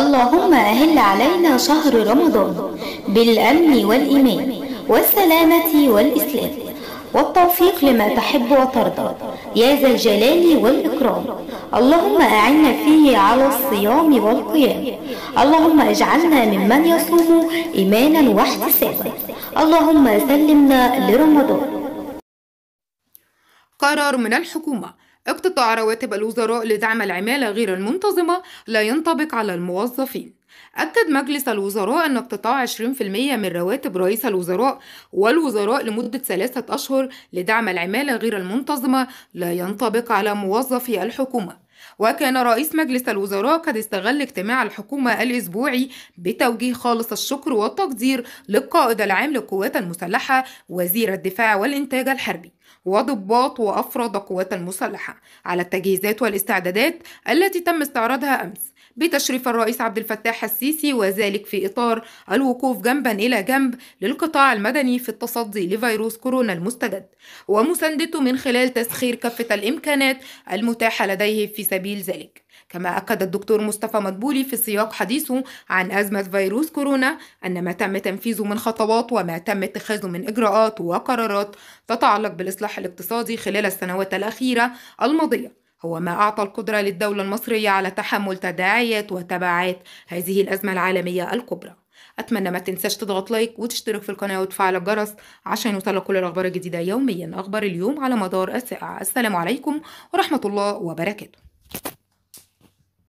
اللهم أهل علينا شهر رمضان بالأمن والإيمان والسلامة والإسلام والتوفيق لما تحب وترضى يا ذا الجلال والإكرام اللهم أعنا فيه على الصيام والقيام اللهم اجعلنا ممن يصوم إيمانا واحتسابا اللهم سلمنا لرمضان قرار من الحكومة اقتطاع رواتب الوزراء لدعم العمالة غير المنتظمة لا ينطبق على الموظفين أكد مجلس الوزراء أن اقتطاع 20% من رواتب رئيس الوزراء والوزراء لمدة ثلاثة أشهر لدعم العمالة غير المنتظمة لا ينطبق على موظفي الحكومة وكان رئيس مجلس الوزراء قد استغل اجتماع الحكومة الأسبوعي بتوجيه خالص الشكر والتقدير للقائد العام للقوات المسلحة وزير الدفاع والإنتاج الحربي وضباط وأفراد القوات المسلحة على التجهيزات والاستعدادات التي تم استعراضها أمس بتشريف الرئيس عبد الفتاح السيسي وذلك في إطار الوقوف جنبا إلى جنب للقطاع المدني في التصدي لفيروس كورونا المستجد ومساندته من خلال تسخير كافة الإمكانات المتاحة لديه في سبيل ذلك كما أكد الدكتور مصطفى مدبولي في سياق حديثه عن أزمة فيروس كورونا أن ما تم تنفيذه من خطوات وما تم اتخاذه من إجراءات وقرارات تتعلق بالإصلاح الاقتصادي خلال السنوات الأخيرة الماضية هو ما أعطى القدرة للدولة المصرية على تحمل تداعيات وتبعات هذه الأزمة العالمية الكبرى أتمنى ما تنساش تضغط لايك وتشترك في القناة وتفعل الجرس عشان يوصلك كل الأخبار الجديدة يوميا أخبار اليوم على مدار الساعة السلام عليكم ورحمة الله وبركاته